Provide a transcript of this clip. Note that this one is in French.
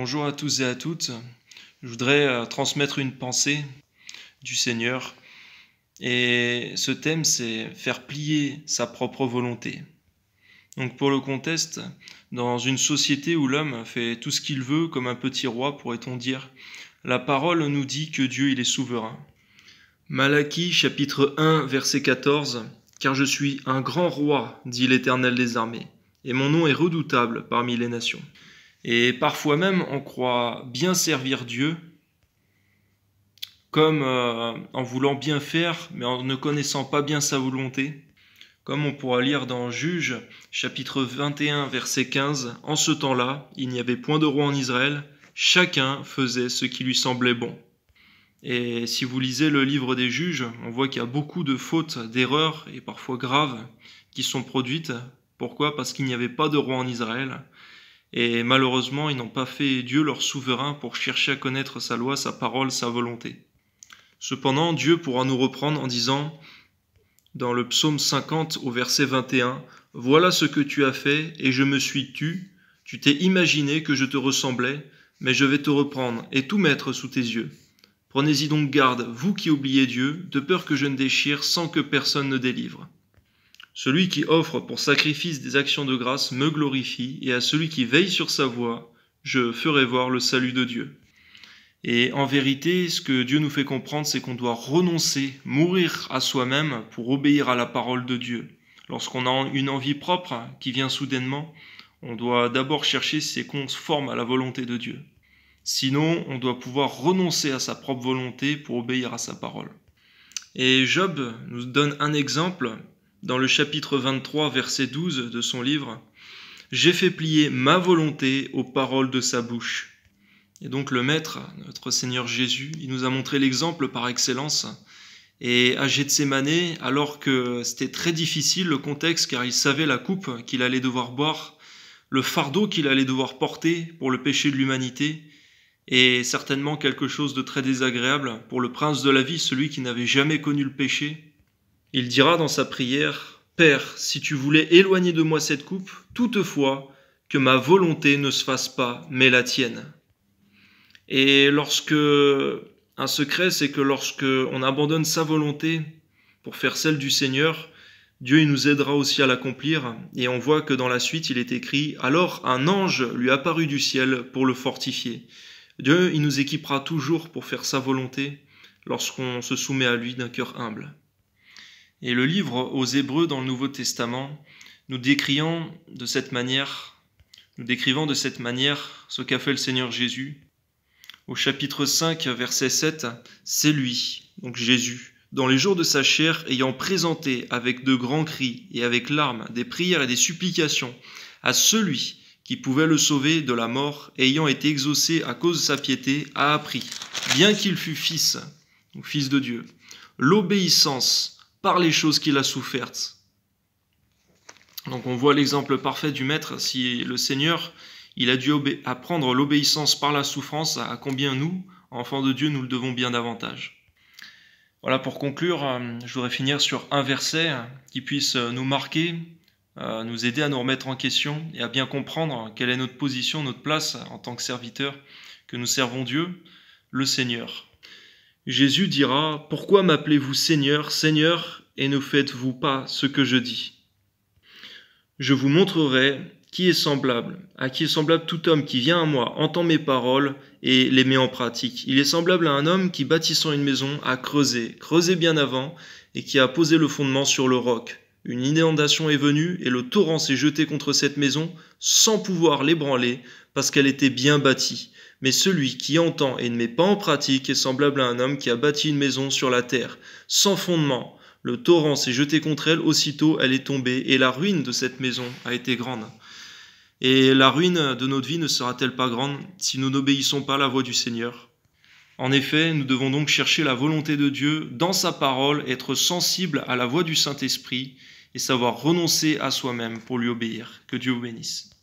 Bonjour à tous et à toutes. Je voudrais euh, transmettre une pensée du Seigneur. Et ce thème, c'est faire plier sa propre volonté. Donc pour le contexte, dans une société où l'homme fait tout ce qu'il veut comme un petit roi, pourrait-on dire, la parole nous dit que Dieu, il est souverain. Malachie chapitre 1 verset 14 Car je suis un grand roi, dit l'Éternel des armées, et mon nom est redoutable parmi les nations. Et parfois même, on croit bien servir Dieu comme euh, en voulant bien faire, mais en ne connaissant pas bien sa volonté. Comme on pourra lire dans Juge, chapitre 21, verset 15, En ce temps-là, il n'y avait point de roi en Israël, chacun faisait ce qui lui semblait bon. Et si vous lisez le livre des juges, on voit qu'il y a beaucoup de fautes, d'erreurs, et parfois graves, qui sont produites. Pourquoi Parce qu'il n'y avait pas de roi en Israël et malheureusement ils n'ont pas fait Dieu leur souverain pour chercher à connaître sa loi, sa parole, sa volonté. Cependant, Dieu pourra nous reprendre en disant dans le psaume 50 au verset 21, Voilà ce que tu as fait, et je me suis tu, tu t'es imaginé que je te ressemblais, mais je vais te reprendre et tout mettre sous tes yeux. Prenez-y donc garde, vous qui oubliez Dieu, de peur que je ne déchire sans que personne ne délivre. Celui qui offre pour sacrifice des actions de grâce me glorifie, et à celui qui veille sur sa voie, je ferai voir le salut de Dieu. Et en vérité, ce que Dieu nous fait comprendre, c'est qu'on doit renoncer, mourir à soi-même pour obéir à la parole de Dieu. Lorsqu'on a une envie propre qui vient soudainement, on doit d'abord chercher si c'est conforme à la volonté de Dieu. Sinon, on doit pouvoir renoncer à sa propre volonté pour obéir à sa parole. Et Job nous donne un exemple dans le chapitre 23, verset 12 de son livre, J'ai fait plier ma volonté aux paroles de sa bouche. Et donc le Maître, notre Seigneur Jésus, il nous a montré l'exemple par excellence. Et à Gethsemane, alors que c'était très difficile le contexte, car il savait la coupe qu'il allait devoir boire, le fardeau qu'il allait devoir porter pour le péché de l'humanité, et certainement quelque chose de très désagréable pour le prince de la vie, celui qui n'avait jamais connu le péché, il dira dans sa prière, Père, si tu voulais éloigner de moi cette coupe, toutefois, que ma volonté ne se fasse pas, mais la tienne. Et lorsque un secret, c'est que lorsque on abandonne sa volonté pour faire celle du Seigneur, Dieu il nous aidera aussi à l'accomplir. Et on voit que dans la suite, il est écrit Alors un ange lui apparut du ciel pour le fortifier. Dieu il nous équipera toujours pour faire sa volonté lorsqu'on se soumet à lui d'un cœur humble et le livre aux Hébreux dans le Nouveau Testament, nous décriant de cette manière, nous décrivant de cette manière ce qu'a fait le Seigneur Jésus. Au chapitre 5, verset 7, c'est lui, donc Jésus, dans les jours de sa chair, ayant présenté avec de grands cris et avec larmes des prières et des supplications à celui qui pouvait le sauver de la mort, ayant été exaucé à cause de sa piété, a appris, bien qu'il fût fils, ou fils de Dieu, l'obéissance par les choses qu'il a souffertes. Donc on voit l'exemple parfait du maître. Si le Seigneur, il a dû apprendre l'obéissance par la souffrance, à combien nous, enfants de Dieu, nous le devons bien davantage. Voilà, pour conclure, euh, je voudrais finir sur un verset qui puisse nous marquer, euh, nous aider à nous remettre en question et à bien comprendre quelle est notre position, notre place en tant que serviteur, que nous servons Dieu, le Seigneur. Jésus dira, Pourquoi m'appelez-vous Seigneur, Seigneur, et ne faites-vous pas ce que je dis Je vous montrerai qui est semblable, à qui est semblable tout homme qui vient à moi, entend mes paroles et les met en pratique. Il est semblable à un homme qui, bâtissant une maison, a creusé, creusé bien avant, et qui a posé le fondement sur le roc. Une inondation est venue, et le torrent s'est jeté contre cette maison, sans pouvoir l'ébranler, parce qu'elle était bien bâtie. Mais celui qui entend et ne met pas en pratique est semblable à un homme qui a bâti une maison sur la terre, sans fondement. Le torrent s'est jeté contre elle, aussitôt elle est tombée, et la ruine de cette maison a été grande. Et la ruine de notre vie ne sera-t-elle pas grande si nous n'obéissons pas à la voix du Seigneur En effet, nous devons donc chercher la volonté de Dieu dans sa parole, être sensibles à la voix du Saint-Esprit et savoir renoncer à soi-même pour lui obéir. Que Dieu vous bénisse.